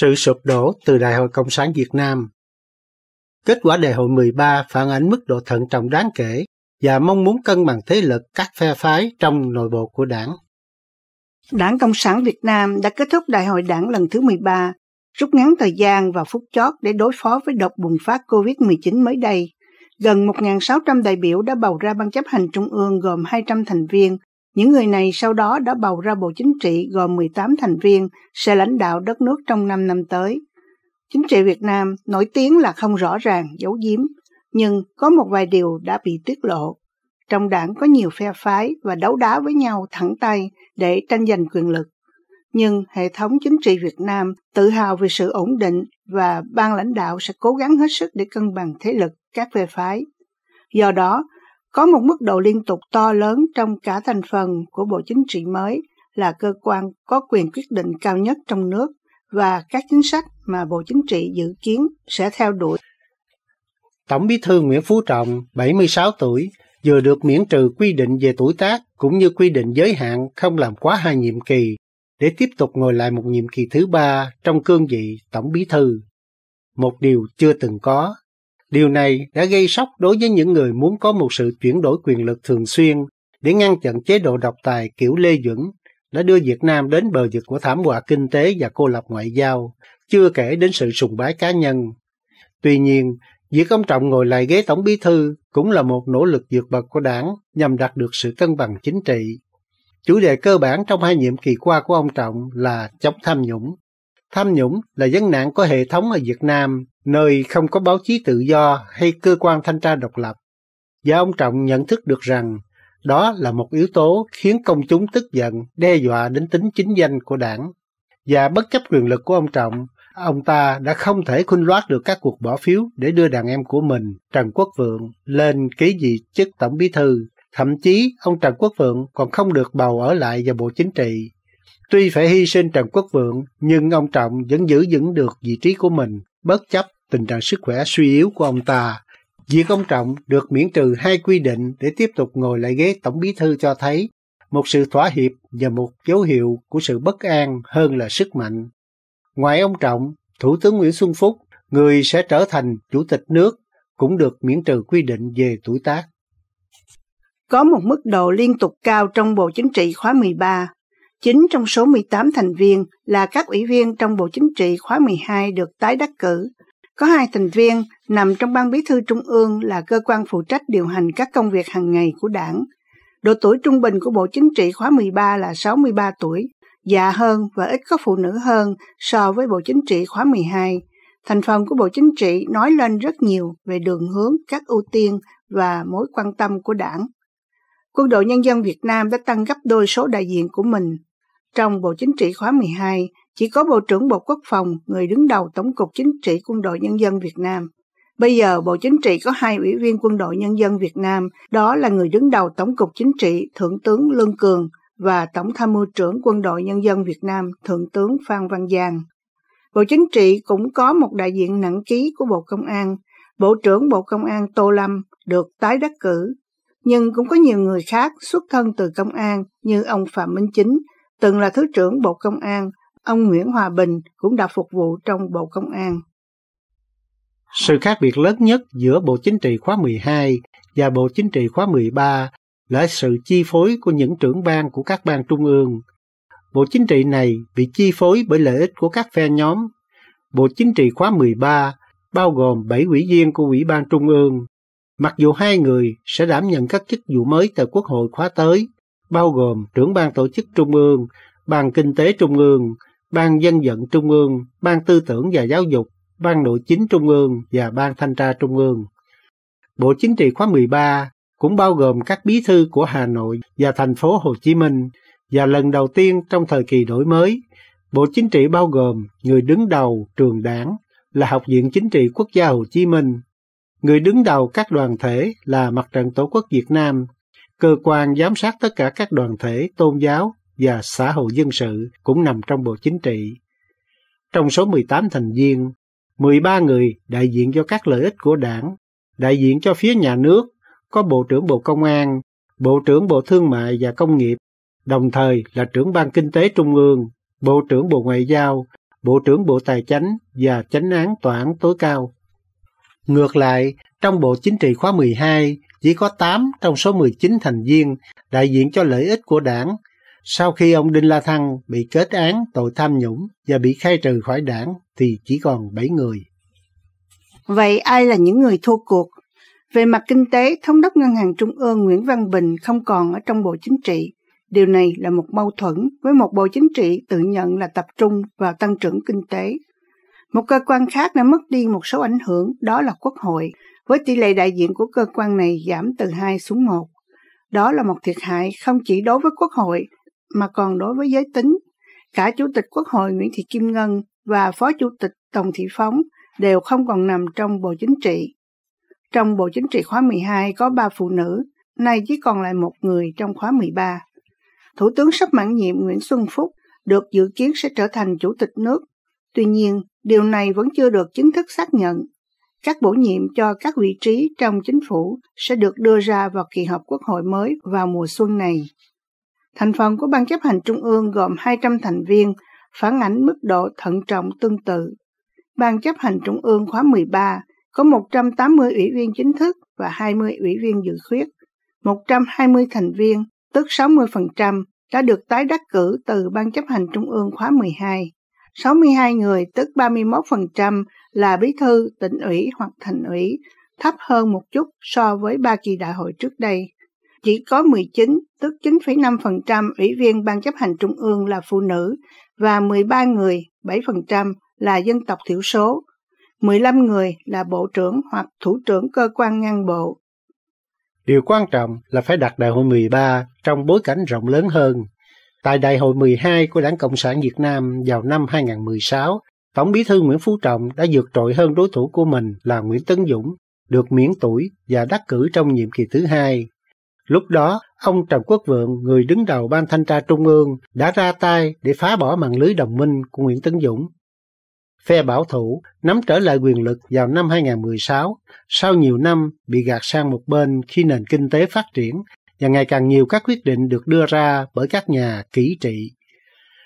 sự sụp đổ từ Đại hội Cộng sản Việt Nam. Kết quả đại hội 13 phản ánh mức độ thận trọng đáng kể và mong muốn cân bằng thế lực các phe phái trong nội bộ của đảng. Đảng Cộng sản Việt Nam đã kết thúc đại hội đảng lần thứ 13, rút ngắn thời gian và phút chót để đối phó với đợt bùng phát COVID-19 mới đây. Gần 1.600 đại biểu đã bầu ra ban chấp hành trung ương gồm 200 thành viên những người này sau đó đã bầu ra Bộ Chính trị gồm 18 thành viên sẽ lãnh đạo đất nước trong 5 năm tới. Chính trị Việt Nam nổi tiếng là không rõ ràng, giấu giếm, nhưng có một vài điều đã bị tiết lộ. Trong đảng có nhiều phe phái và đấu đá với nhau thẳng tay để tranh giành quyền lực. Nhưng hệ thống chính trị Việt Nam tự hào về sự ổn định và ban lãnh đạo sẽ cố gắng hết sức để cân bằng thế lực các phe phái. Do đó, có một mức độ liên tục to lớn trong cả thành phần của Bộ Chính trị mới là cơ quan có quyền quyết định cao nhất trong nước và các chính sách mà Bộ Chính trị dự kiến sẽ theo đuổi. Tổng bí thư Nguyễn Phú Trọng, 76 tuổi, vừa được miễn trừ quy định về tuổi tác cũng như quy định giới hạn không làm quá hai nhiệm kỳ để tiếp tục ngồi lại một nhiệm kỳ thứ ba trong cương vị Tổng bí thư. Một điều chưa từng có Điều này đã gây sốc đối với những người muốn có một sự chuyển đổi quyền lực thường xuyên để ngăn chặn chế độ độc tài kiểu Lê Duẩn đã đưa Việt Nam đến bờ vực của thảm họa kinh tế và cô lập ngoại giao, chưa kể đến sự sùng bái cá nhân. Tuy nhiên, việc ông Trọng ngồi lại ghế tổng bí thư cũng là một nỗ lực vượt bậc của đảng nhằm đạt được sự cân bằng chính trị. Chủ đề cơ bản trong hai nhiệm kỳ qua của ông Trọng là chống tham nhũng. Tham nhũng là vấn nạn của hệ thống ở Việt Nam, nơi không có báo chí tự do hay cơ quan thanh tra độc lập. Và ông Trọng nhận thức được rằng đó là một yếu tố khiến công chúng tức giận, đe dọa đến tính chính danh của đảng. Và bất chấp quyền lực của ông Trọng, ông ta đã không thể khuynh loát được các cuộc bỏ phiếu để đưa đàn em của mình, Trần Quốc Vượng, lên ký vị chức tổng bí thư. Thậm chí, ông Trần Quốc Vượng còn không được bầu ở lại vào Bộ Chính trị Tuy phải hy sinh Trần Quốc Vượng, nhưng ông Trọng vẫn giữ vững được vị trí của mình, bất chấp tình trạng sức khỏe suy yếu của ông ta. Việc ông Trọng được miễn trừ hai quy định để tiếp tục ngồi lại ghế tổng bí thư cho thấy một sự thỏa hiệp và một dấu hiệu của sự bất an hơn là sức mạnh. Ngoài ông Trọng, Thủ tướng Nguyễn Xuân Phúc, người sẽ trở thành chủ tịch nước, cũng được miễn trừ quy định về tuổi tác. Có một mức độ liên tục cao trong Bộ Chính trị khóa 13 9 trong số 18 thành viên là các ủy viên trong Bộ Chính trị khóa 12 được tái đắc cử. Có hai thành viên nằm trong Ban Bí thư Trung ương là cơ quan phụ trách điều hành các công việc hàng ngày của đảng. Độ tuổi trung bình của Bộ Chính trị khóa 13 là 63 tuổi, già hơn và ít có phụ nữ hơn so với Bộ Chính trị khóa 12. Thành phần của Bộ Chính trị nói lên rất nhiều về đường hướng, các ưu tiên và mối quan tâm của đảng quân đội nhân dân Việt Nam đã tăng gấp đôi số đại diện của mình. Trong Bộ Chính trị khóa 12, chỉ có Bộ trưởng Bộ Quốc phòng, người đứng đầu Tổng cục Chính trị Quân đội Nhân dân Việt Nam. Bây giờ Bộ Chính trị có hai ủy viên Quân đội Nhân dân Việt Nam, đó là người đứng đầu Tổng cục Chính trị Thượng tướng Lương Cường và Tổng tham mưu trưởng Quân đội Nhân dân Việt Nam Thượng tướng Phan Văn Giang. Bộ Chính trị cũng có một đại diện nặng ký của Bộ Công an, Bộ trưởng Bộ Công an Tô Lâm được tái đắc cử nhưng cũng có nhiều người khác xuất thân từ công an như ông Phạm Minh Chính, từng là Thứ trưởng Bộ Công an, ông Nguyễn Hòa Bình cũng đã phục vụ trong Bộ Công an. Sự khác biệt lớn nhất giữa Bộ Chính trị khóa 12 và Bộ Chính trị khóa 13 là sự chi phối của những trưởng ban của các ban trung ương. Bộ Chính trị này bị chi phối bởi lợi ích của các phe nhóm. Bộ Chính trị khóa 13 bao gồm 7 ủy viên của Ủy ban Trung ương Mặc dù hai người sẽ đảm nhận các chức vụ mới tại Quốc hội khóa tới, bao gồm trưởng ban tổ chức Trung ương, ban kinh tế Trung ương, ban dân vận Trung ương, ban tư tưởng và giáo dục, ban nội chính Trung ương và ban thanh tra Trung ương. Bộ Chính trị khóa 13 cũng bao gồm các bí thư của Hà Nội và thành phố Hồ Chí Minh và lần đầu tiên trong thời kỳ đổi mới, Bộ Chính trị bao gồm người đứng đầu trường đảng là Học viện Chính trị Quốc gia Hồ Chí Minh Người đứng đầu các đoàn thể là Mặt trận Tổ quốc Việt Nam, cơ quan giám sát tất cả các đoàn thể, tôn giáo và xã hội dân sự cũng nằm trong Bộ Chính trị. Trong số 18 thành viên, 13 người đại diện cho các lợi ích của đảng, đại diện cho phía nhà nước, có Bộ trưởng Bộ Công an, Bộ trưởng Bộ Thương mại và Công nghiệp, đồng thời là trưởng ban kinh tế trung ương, Bộ trưởng Bộ Ngoại giao, Bộ trưởng Bộ Tài chánh và chánh án tòa án tối cao. Ngược lại, trong Bộ Chính trị khóa 12 chỉ có 8 trong số 19 thành viên đại diện cho lợi ích của đảng. Sau khi ông Đinh La Thăng bị kết án tội tham nhũng và bị khai trừ khỏi đảng thì chỉ còn 7 người. Vậy ai là những người thua cuộc? Về mặt kinh tế, Thống đốc Ngân hàng Trung ương Nguyễn Văn Bình không còn ở trong Bộ Chính trị. Điều này là một mâu thuẫn với một Bộ Chính trị tự nhận là tập trung vào tăng trưởng kinh tế một cơ quan khác đã mất đi một số ảnh hưởng, đó là Quốc hội, với tỷ lệ đại diện của cơ quan này giảm từ 2 xuống 1. Đó là một thiệt hại không chỉ đối với Quốc hội, mà còn đối với giới tính. Cả Chủ tịch Quốc hội Nguyễn Thị Kim Ngân và Phó Chủ tịch Tổng Thị Phóng đều không còn nằm trong Bộ Chính trị. Trong Bộ Chính trị khóa 12 có 3 phụ nữ, nay chỉ còn lại một người trong khóa 13. Thủ tướng sắp mãn nhiệm Nguyễn Xuân Phúc được dự kiến sẽ trở thành Chủ tịch nước. Tuy nhiên, Điều này vẫn chưa được chính thức xác nhận. Các bổ nhiệm cho các vị trí trong chính phủ sẽ được đưa ra vào kỳ họp quốc hội mới vào mùa xuân này. Thành phần của Ban chấp hành Trung ương gồm 200 thành viên, phản ánh mức độ thận trọng tương tự. Ban chấp hành Trung ương khóa 13 có 180 ủy viên chính thức và 20 ủy viên dự khuyết. 120 thành viên, tức 60%, đã được tái đắc cử từ Ban chấp hành Trung ương khóa 12. 62 người tức 31% là bí thư, tỉnh ủy hoặc thành ủy, thấp hơn một chút so với ba kỳ đại hội trước đây. Chỉ có 19 tức 9,5% ủy viên ban chấp hành trung ương là phụ nữ và 13 người 7% là dân tộc thiểu số, 15 người là bộ trưởng hoặc thủ trưởng cơ quan ngang bộ. Điều quan trọng là phải đặt đại hội 13 trong bối cảnh rộng lớn hơn Tại Đại hội 12 của Đảng Cộng sản Việt Nam vào năm 2016, Tổng bí thư Nguyễn Phú Trọng đã vượt trội hơn đối thủ của mình là Nguyễn Tấn Dũng, được miễn tuổi và đắc cử trong nhiệm kỳ thứ hai. Lúc đó, ông Trần Quốc Vượng, người đứng đầu ban thanh tra trung ương, đã ra tay để phá bỏ mạng lưới đồng minh của Nguyễn Tấn Dũng. Phe bảo thủ nắm trở lại quyền lực vào năm 2016, sau nhiều năm bị gạt sang một bên khi nền kinh tế phát triển và ngày càng nhiều các quyết định được đưa ra bởi các nhà kỹ trị.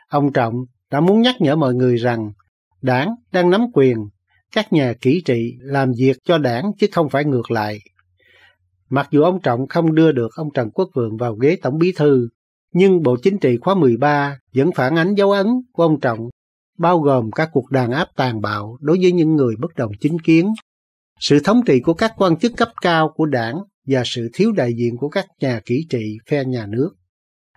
Ông Trọng đã muốn nhắc nhở mọi người rằng đảng đang nắm quyền, các nhà kỹ trị làm việc cho đảng chứ không phải ngược lại. Mặc dù ông Trọng không đưa được ông Trần Quốc Vượng vào ghế tổng bí thư, nhưng Bộ Chính trị khóa 13 vẫn phản ánh dấu ấn của ông Trọng, bao gồm các cuộc đàn áp tàn bạo đối với những người bất đồng chính kiến. Sự thống trị của các quan chức cấp cao của đảng và sự thiếu đại diện của các nhà kỹ trị phe nhà nước,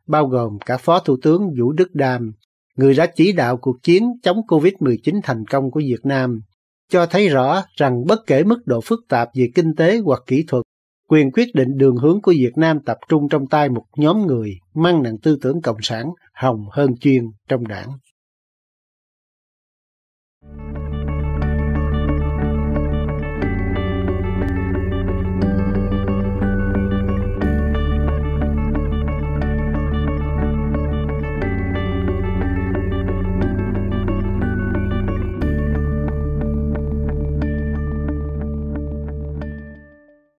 bao gồm cả Phó Thủ tướng Vũ Đức Đam, người đã chỉ đạo cuộc chiến chống COVID-19 thành công của Việt Nam, cho thấy rõ rằng bất kể mức độ phức tạp về kinh tế hoặc kỹ thuật, quyền quyết định đường hướng của Việt Nam tập trung trong tay một nhóm người mang nặng tư tưởng cộng sản hồng hơn chuyên trong đảng.